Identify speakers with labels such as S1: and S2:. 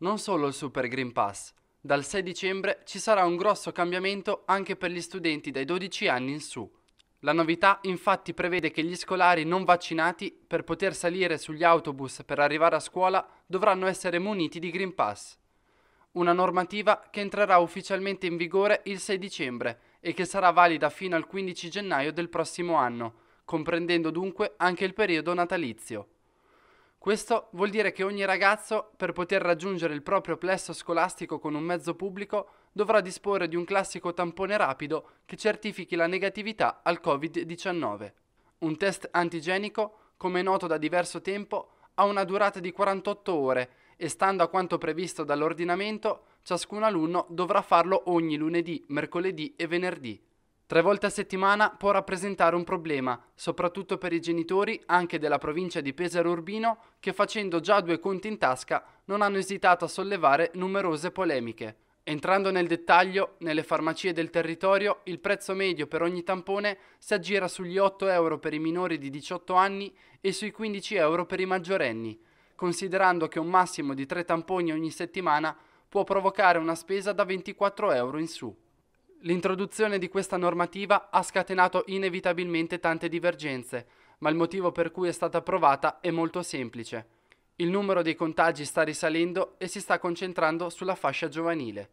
S1: Non solo il Super Green Pass. Dal 6 dicembre ci sarà un grosso cambiamento anche per gli studenti dai 12 anni in su. La novità infatti prevede che gli scolari non vaccinati, per poter salire sugli autobus per arrivare a scuola, dovranno essere muniti di Green Pass. Una normativa che entrerà ufficialmente in vigore il 6 dicembre e che sarà valida fino al 15 gennaio del prossimo anno, comprendendo dunque anche il periodo natalizio. Questo vuol dire che ogni ragazzo, per poter raggiungere il proprio plesso scolastico con un mezzo pubblico, dovrà disporre di un classico tampone rapido che certifichi la negatività al Covid-19. Un test antigenico, come noto da diverso tempo, ha una durata di 48 ore e, stando a quanto previsto dall'ordinamento, ciascun alunno dovrà farlo ogni lunedì, mercoledì e venerdì. Tre volte a settimana può rappresentare un problema, soprattutto per i genitori anche della provincia di Pesaro Urbino che facendo già due conti in tasca non hanno esitato a sollevare numerose polemiche. Entrando nel dettaglio, nelle farmacie del territorio il prezzo medio per ogni tampone si aggira sugli 8 euro per i minori di 18 anni e sui 15 euro per i maggiorenni, considerando che un massimo di 3 tamponi ogni settimana può provocare una spesa da 24 euro in su. L'introduzione di questa normativa ha scatenato inevitabilmente tante divergenze, ma il motivo per cui è stata approvata è molto semplice. Il numero dei contagi sta risalendo e si sta concentrando sulla fascia giovanile.